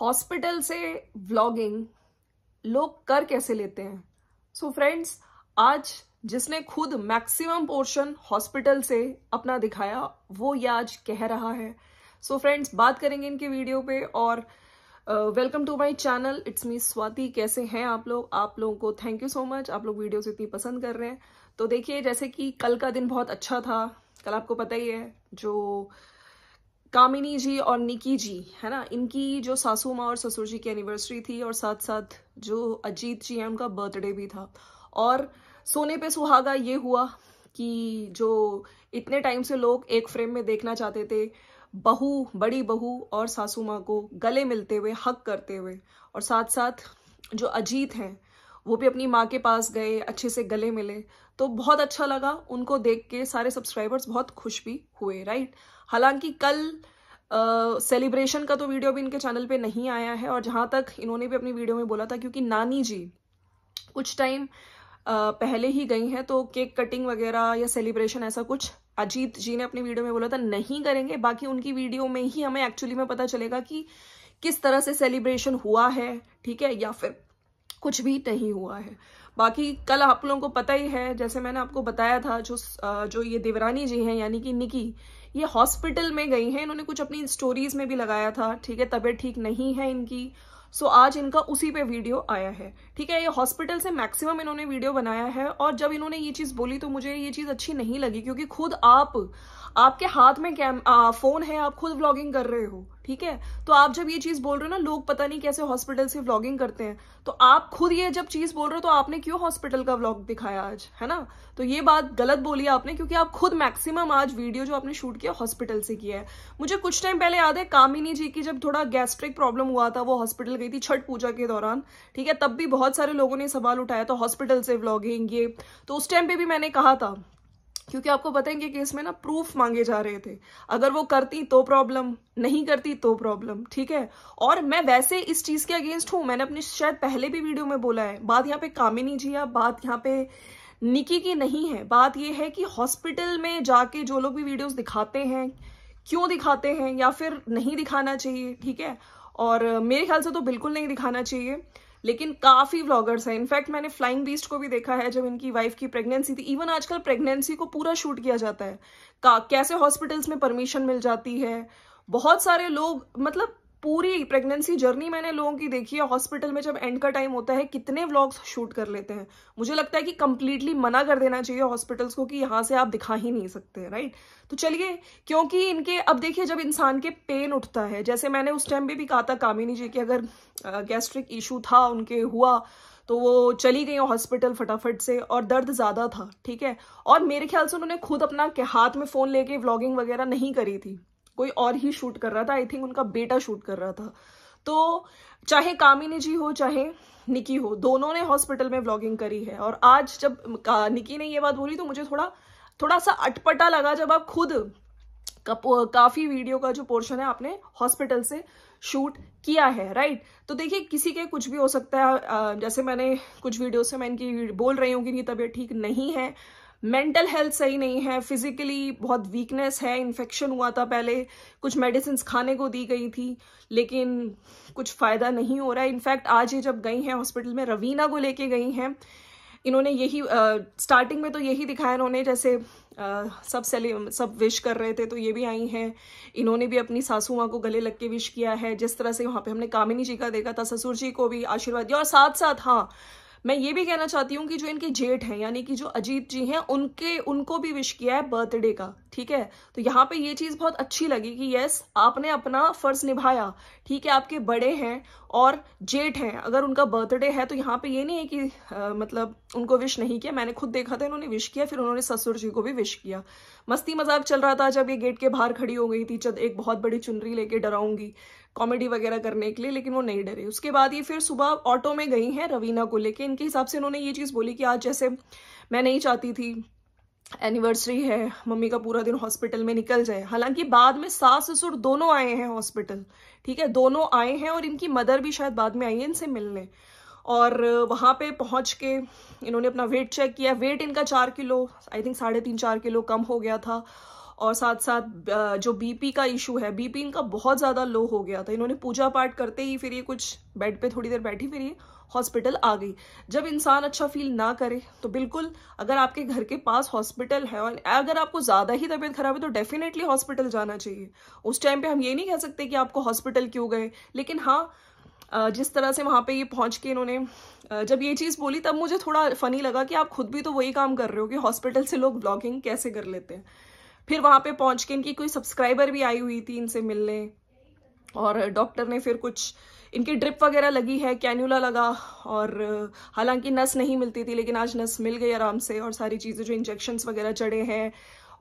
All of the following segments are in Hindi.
हॉस्पिटल से व्लॉगिंग लोग कर कैसे लेते हैं सो so फ्रेंड्स आज जिसने खुद मैक्सिमम पोर्शन हॉस्पिटल से अपना दिखाया वो ये आज कह रहा है सो so फ्रेंड्स बात करेंगे इनके वीडियो पे और welcome to my channel it's me Swati कैसे हैं आप लोग आप लोगों को थैंक यू सो मच आप लोग वीडियोस इतनी पसंद कर रहे हैं तो देखिए जैसे कि कल का दिन बहुत अच्छा था कल आपको पता ही है जो uh, कामिनी जी और निकी जी है ना इनकी जो सासू माँ और ससुर जी की एनिवर्सरी थी और साथ साथ जो अजीत जी हैं उनका बर्थडे भी था और सोने पे सुहागा ये हुआ कि जो इतने टाइम से लोग एक फ्रेम में देखना चाहते थे बहू बड़ी बहू और सासू माँ को गले मिलते हुए हक करते हुए और साथ साथ जो अजीत हैं वो भी अपनी माँ के पास गए अच्छे से गले मिले तो बहुत अच्छा लगा उनको देख के सारे सब्सक्राइबर्स बहुत खुश भी हुए राइट हालांकि कल सेलिब्रेशन का तो वीडियो भी इनके चैनल पे नहीं आया है और जहाँ तक इन्होंने भी अपनी वीडियो में बोला था क्योंकि नानी जी कुछ टाइम पहले ही गई हैं तो केक कटिंग वगैरह या सेलिब्रेशन ऐसा कुछ अजीत जी ने अपनी वीडियो में बोला था नहीं करेंगे बाकी उनकी वीडियो में ही हमें एक्चुअली में पता चलेगा कि किस तरह से सेलिब्रेशन हुआ है ठीक है या फिर कुछ भी नहीं हुआ है बाकी कल आप लोगों को पता ही है जैसे मैंने आपको बताया था जो जो ये देवरानी जी हैं यानी कि निकी ये हॉस्पिटल में गई हैं इन्होंने कुछ अपनी स्टोरीज में भी लगाया था ठीक है तबीयत ठीक नहीं है इनकी सो so, आज इनका उसी पे वीडियो आया है ठीक है ये हॉस्पिटल से मैक्सिमम इन्होंने वीडियो बनाया है और जब इन्होंने ये चीज़ बोली तो मुझे ये चीज़ अच्छी नहीं लगी क्योंकि खुद आप आपके हाथ में कैम फ़ोन है आप खुद व्लॉगिंग कर रहे हो ठीक है तो आप जब ये चीज बोल रहे हो ना लोग पता नहीं कैसे हॉस्पिटल से व्लॉगिंग करते हैं तो आप खुद ये जब चीज बोल रहे हो तो आपने क्यों हॉस्पिटल का व्लॉग दिखाया आज है ना तो ये बात गलत बोली आपने क्योंकि आप खुद मैक्सिमम आज वीडियो जो आपने शूट किया हॉस्पिटल से किया है मुझे कुछ टाइम पहले याद है कामिनी जी की जब थोड़ा गैस्ट्रिक प्रॉब्लम हुआ था वो हॉस्पिटल गई थी छठ पूजा के दौरान ठीक है तब भी बहुत सारे लोगों ने सवाल उठाया था तो हॉस्पिटल से व्लॉगिंग ये तो उस टाइम पे भी मैंने कहा था क्योंकि आपको पता है कि केस में ना प्रूफ मांगे जा रहे थे अगर वो करती तो प्रॉब्लम नहीं करती तो प्रॉब्लम ठीक है और मैं वैसे इस चीज के अगेंस्ट हूं मैंने अपनी शायद पहले भी वीडियो में बोला है बात यहाँ पे कामिनी जी या बात यहाँ पे निकी की नहीं है बात यह है कि हॉस्पिटल में जाके जो लोग भी वीडियोस दिखाते हैं क्यों दिखाते हैं या फिर नहीं दिखाना चाहिए ठीक है और मेरे ख्याल से तो बिल्कुल नहीं दिखाना चाहिए लेकिन काफी व्लॉगर्स हैं इनफैक्ट मैंने फ्लाइंग बीस्ट को भी देखा है जब इनकी वाइफ की प्रेगनेंसी थी इवन आजकल प्रेगनेंसी को पूरा शूट किया जाता है कैसे हॉस्पिटल्स में परमिशन मिल जाती है बहुत सारे लोग मतलब पूरी प्रेगनेंसी जर्नी मैंने लोगों की देखी है हॉस्पिटल में जब एंड का टाइम होता है कितने व्लॉग्स शूट कर लेते हैं मुझे लगता है कि कंप्लीटली मना कर देना चाहिए हॉस्पिटल्स को कि यहाँ से आप दिखा ही नहीं सकते राइट तो चलिए क्योंकि इनके अब देखिए जब इंसान के पेन उठता है जैसे मैंने उस टाइम पर भी कहा था कामिनी जी की अगर गैस्ट्रिक इशू था उनके हुआ तो वो चली गई हॉस्पिटल फटाफट से और दर्द ज़्यादा था ठीक है और मेरे ख्याल से उन्होंने खुद अपना हाथ में फ़ोन लेके व्लॉगिंग वगैरह नहीं करी थी कोई और ही शूट कर रहा था आई थिंक उनका बेटा शूट कर रहा था तो चाहे कामिनी जी हो चाहे निकी हो दोनों ने हॉस्पिटल में व्लॉगिंग करी है और आज जब निकी ने ये बात बोली तो मुझे थोड़ा थोड़ा सा अटपटा लगा जब आप खुद काफ़ी वीडियो का जो पोर्शन है आपने हॉस्पिटल से शूट किया है राइट तो देखिए किसी के कुछ भी हो सकता है जैसे मैंने कुछ वीडियो से मैं इनकी बोल रही हूँ कि इनकी तबीयत ठीक नहीं है मेंटल हेल्थ सही नहीं है फिजिकली बहुत वीकनेस है इन्फेक्शन हुआ था पहले कुछ मेडिसिन खाने को दी गई थी लेकिन कुछ फ़ायदा नहीं हो रहा है इनफैक्ट आज ये जब गई हैं हॉस्पिटल में रवीना को लेके गई हैं इन्होंने यही स्टार्टिंग में तो यही दिखाया इन्होंने जैसे आ, सब सेले सब विश कर रहे थे तो ये भी आई हैं इन्होंने भी अपनी सासू माँ को गले लग के विश किया है जिस तरह से वहाँ पे हमने कामिनी जी का देखा था ससुर जी को भी आशीर्वाद दिया और साथ साथ हाँ मैं ये भी कहना चाहती हूँ कि जो इनके जेठ हैं यानी कि जो अजीत जी हैं उनके उनको भी विश किया है बर्थडे का ठीक है तो यहाँ पे ये चीज़ बहुत अच्छी लगी कि यस आपने अपना फ़र्ज़ निभाया ठीक है आपके बड़े हैं और जेठ हैं अगर उनका बर्थडे है तो यहाँ पे ये नहीं है कि आ, मतलब उनको विश नहीं किया मैंने खुद देखा था इन्होंने विश किया फिर उन्होंने ससुर जी को भी विश किया मस्ती मजाक चल रहा था जब ये गेट के बाहर खड़ी हो गई थी चल एक बहुत बड़ी चुनरी लेके डराऊंगी कॉमेडी वगैरह करने के लिए लेकिन वो नहीं डरे उसके बाद ये फिर सुबह ऑटो में गई हैं रवीना को लेके इनके हिसाब से उन्होंने ये चीज़ बोली कि आज जैसे मैं नहीं चाहती थी एनिवर्सरी है मम्मी का पूरा दिन हॉस्पिटल में निकल जाए हालांकि बाद में सास ससुर दोनों आए हैं हॉस्पिटल ठीक है दोनों आए हैं और इनकी मदर भी शायद बाद में आई है इनसे मिलने और वहाँ पे पहुँच के इन्होंने अपना वेट चेक किया वेट इनका चार किलो आई थिंक साढ़े तीन चार किलो कम हो गया था और साथ साथ जो बीपी का इशू है बीपी इनका बहुत ज़्यादा लो हो गया था इन्होंने पूजा पाठ करते ही फिर ये कुछ बेड पे थोड़ी देर बैठी फिर ये हॉस्पिटल आ गई जब इंसान अच्छा फील ना करे तो बिल्कुल अगर आपके घर के पास हॉस्पिटल है और अगर आपको ज़्यादा ही तबीयत खराब है तो डेफिनेटली हॉस्पिटल जाना चाहिए उस टाइम पे हम ये नहीं कह सकते कि आपको हॉस्पिटल क्यों गए लेकिन हाँ जिस तरह से वहाँ पे ये पहुँच के इन्होंने जब ये चीज़ बोली तब मुझे थोड़ा फ़नी लगा कि आप खुद भी तो वही काम कर रहे हो कि हॉस्पिटल से लोग ब्लॉगिंग कैसे कर लेते हैं फिर वहाँ पे पहुँच के इनकी कोई सब्सक्राइबर भी आई हुई थी इनसे मिलने और डॉक्टर ने फिर कुछ इनकी ड्रिप वगैरह लगी है कैन्यूला लगा और हालांकि नस नहीं मिलती थी लेकिन आज नस मिल गई आराम से और सारी चीज़ें जो इंजेक्शन्स वगैरह चढ़े हैं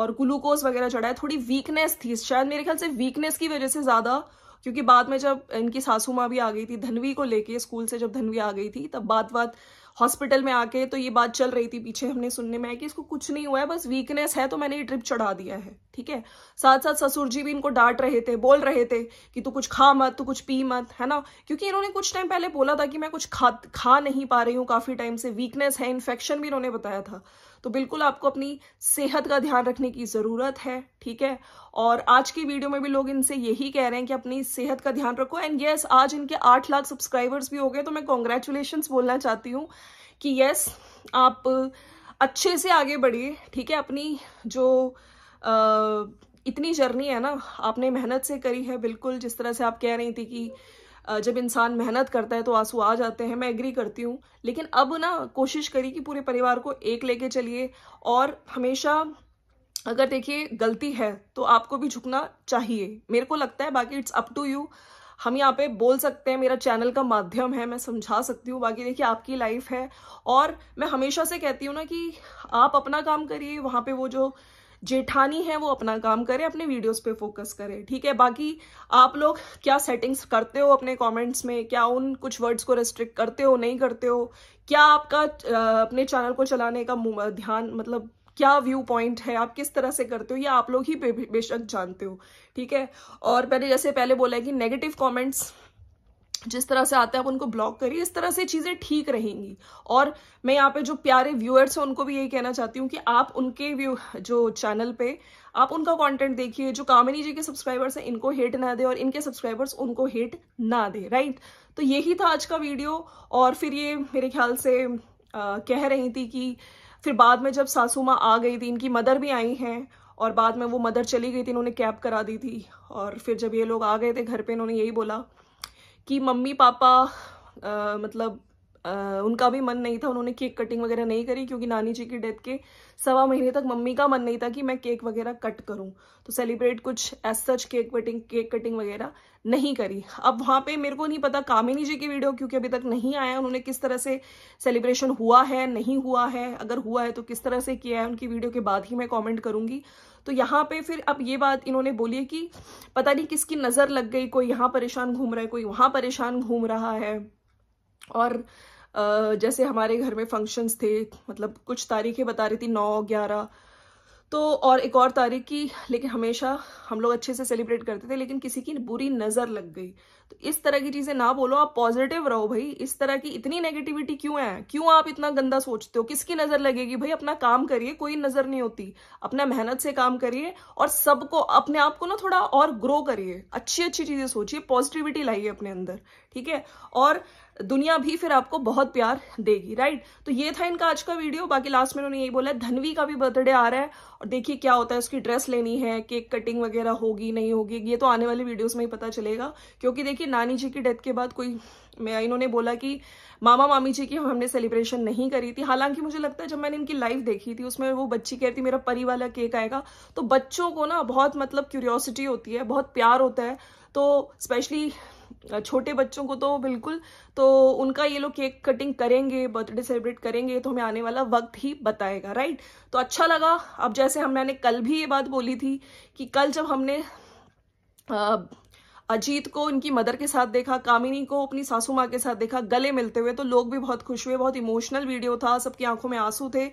और ग्लूकोज वगैरह चढ़ा है थोड़ी वीकनेस थी शायद मेरे ख्याल से वीकनेस की वजह से ज़्यादा क्योंकि बाद में जब इनकी सासू माँ भी आ गई थी धनवी को लेके स्कूल से जब धनवी आ गई थी तब बात बात हॉस्पिटल में आके तो ये बात चल रही थी पीछे हमने सुनने में आई कि इसको कुछ नहीं हुआ है बस वीकनेस है तो मैंने ये ट्रिप चढ़ा दिया है ठीक है साथ साथ ससुर जी भी इनको डांट रहे थे बोल रहे थे कि तू कुछ खा मत तू कुछ पी मत है ना क्योंकि इन्होंने कुछ टाइम पहले बोला था कि मैं कुछ खा खा नहीं पा रही हूँ काफी टाइम से वीकनेस है इन्फेक्शन भी इन्होंने बताया था तो बिल्कुल आपको अपनी सेहत का ध्यान रखने की ज़रूरत है ठीक है और आज की वीडियो में भी लोग इनसे यही कह रहे हैं कि अपनी सेहत का ध्यान रखो एंड येस आज इनके आठ लाख सब्सक्राइबर्स भी हो गए तो मैं कॉन्ग्रेचुलेशन्स बोलना चाहती हूँ कि येस आप अच्छे से आगे बढ़िए ठीक है अपनी जो आ, इतनी जर्नी है ना आपने मेहनत से करी है बिल्कुल जिस तरह से आप कह रही थी कि जब इंसान मेहनत करता है तो आंसू आ जाते हैं मैं एग्री करती हूँ लेकिन अब ना कोशिश करी कि पूरे परिवार को एक लेके चलिए और हमेशा अगर देखिए गलती है तो आपको भी झुकना चाहिए मेरे को लगता है बाकी इट्स अप टू यू हम यहाँ पे बोल सकते हैं मेरा चैनल का माध्यम है मैं समझा सकती हूँ बाकी देखिए आपकी लाइफ है और मैं हमेशा से कहती हूँ ना कि आप अपना काम करिए वहाँ पे वो जो जेठानी है वो अपना काम करे अपने वीडियोस पे फोकस करे ठीक है बाकी आप लोग क्या सेटिंग्स करते हो अपने कमेंट्स में क्या उन कुछ वर्ड्स को रेस्ट्रिक्ट करते हो नहीं करते हो क्या आपका अपने चैनल को चलाने का ध्यान मतलब क्या व्यू पॉइंट है आप किस तरह से करते हो ये आप लोग ही बेशक जानते हो ठीक है और मैंने जैसे पहले बोला है कि नेगेटिव कमेंट्स जिस तरह से आते हैं आप उनको ब्लॉक करिए इस तरह से चीज़ें ठीक रहेंगी और मैं यहाँ पे जो प्यारे व्यूअर्स हैं उनको भी यही कहना चाहती हूँ कि आप उनके व्यू जो चैनल पे आप उनका कंटेंट देखिए जो कामिनी जी के सब्सक्राइबर्स हैं इनको हेट ना दे और इनके सब्सक्राइबर्स उनको हेट ना दे राइट तो यही था आज का वीडियो और फिर ये मेरे ख्याल से आ, कह रही थी कि फिर बाद में जब सासू माँ आ गई थी इनकी मदर भी आई हैं और बाद में वो मदर चली गई थी इन्होंने कैब करा दी थी और फिर जब ये लोग आ गए थे घर पर इन्होंने यही बोला कि मम्मी पापा आ, मतलब आ, उनका भी मन नहीं था उन्होंने केक कटिंग वगैरह नहीं करी क्योंकि नानी जी की डेथ के सवा महीने तक मम्मी का मन नहीं था कि मैं केक वगैरह कट करूं तो सेलिब्रेट कुछ as such cake cutting cake cutting वगैरह नहीं करी अब वहां पे मेरे को नहीं पता कामिनी जी की वीडियो क्योंकि अभी तक नहीं आया उन्होंने किस तरह से सेलिब्रेशन हुआ है नहीं हुआ है अगर हुआ है तो किस तरह से किया है उनकी वीडियो के बाद ही मैं कॉमेंट करूंगी तो यहाँ पे फिर अब ये बात इन्होंने बोली है कि पता नहीं किसकी नज़र लग गई कोई यहाँ परेशान घूम रहा है कोई वहां परेशान घूम रहा है और जैसे हमारे घर में फंक्शंस थे मतलब कुछ तारीखें बता रही थी नौ ग्यारह तो और एक और तारीख की लेकिन हमेशा हम लोग अच्छे से सेलिब्रेट करते थे लेकिन किसी की बुरी नज़र लग गई तो इस तरह की चीज़ें ना बोलो आप पॉजिटिव रहो भाई इस तरह की इतनी नेगेटिविटी क्यों है क्यों आप इतना गंदा सोचते हो किसकी नज़र लगेगी भाई अपना काम करिए कोई नज़र नहीं होती अपना मेहनत से काम करिए और सबको अपने आप को ना थोड़ा और ग्रो करिए अच्छी अच्छी चीज़ें सोचिए पॉजिटिविटी लाइए अपने अंदर ठीक है और दुनिया भी फिर आपको बहुत प्यार देगी राइट तो ये था इनका आज का वीडियो बाकी लास्ट में उन्होंने यही बोला धनवी का भी बर्थडे आ रहा है और देखिए क्या होता है उसकी ड्रेस लेनी है केक कटिंग वगैरह होगी नहीं होगी ये तो आने वाले वीडियोस में ही पता चलेगा क्योंकि देखिए नानी जी की डेथ के बाद कोई इन्होंने बोला कि मामा मामी जी की हमने सेलिब्रेशन नहीं करी थी हालांकि मुझे लगता है जब मैंने इनकी लाइफ देखी थी उसमें वो बच्ची कहती मेरा परी वाला केक आएगा तो बच्चों को ना बहुत मतलब क्यूरियोसिटी होती है बहुत प्यार होता है तो स्पेशली छोटे बच्चों को तो बिल्कुल तो उनका ये लोग केक कटिंग करेंगे बर्थडे सेलिब्रेट करेंगे तो हमें आने वाला वक्त ही बताएगा राइट तो अच्छा लगा अब जैसे हम मैंने कल भी ये बात बोली थी कि कल जब हमने अजीत को उनकी मदर के साथ देखा कामिनी को अपनी सासू माँ के साथ देखा गले मिलते हुए तो लोग भी बहुत खुश हुए बहुत इमोशनल वीडियो था सबकी आंखों में आंसू थे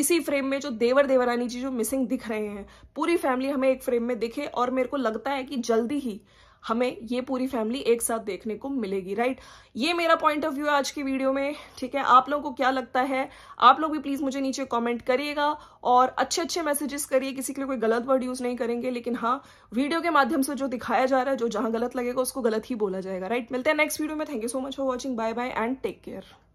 इसी फ्रेम में जो देवर देवरानी जी जो मिसिंग दिख रहे हैं पूरी फैमिली हमें एक फ्रेम में दिखे और मेरे को लगता है कि जल्दी ही हमें ये पूरी फैमिली एक साथ देखने को मिलेगी राइट ये मेरा पॉइंट ऑफ व्यू है आज की वीडियो में ठीक है आप लोगों को क्या लगता है आप लोग भी प्लीज़ मुझे नीचे कमेंट करिएगा और अच्छे अच्छे मैसेजेस करिए किसी के लिए कोई गलत वर्ड यूज़ नहीं करेंगे लेकिन हाँ वीडियो के माध्यम से जो दिखाया जा रहा है जो जहां गलत लगेगा उसको गलत ही बोला जाएगा राइट मिलते हैं नेक्स्ट वीडियो में thank you so much for watching bye bye and take care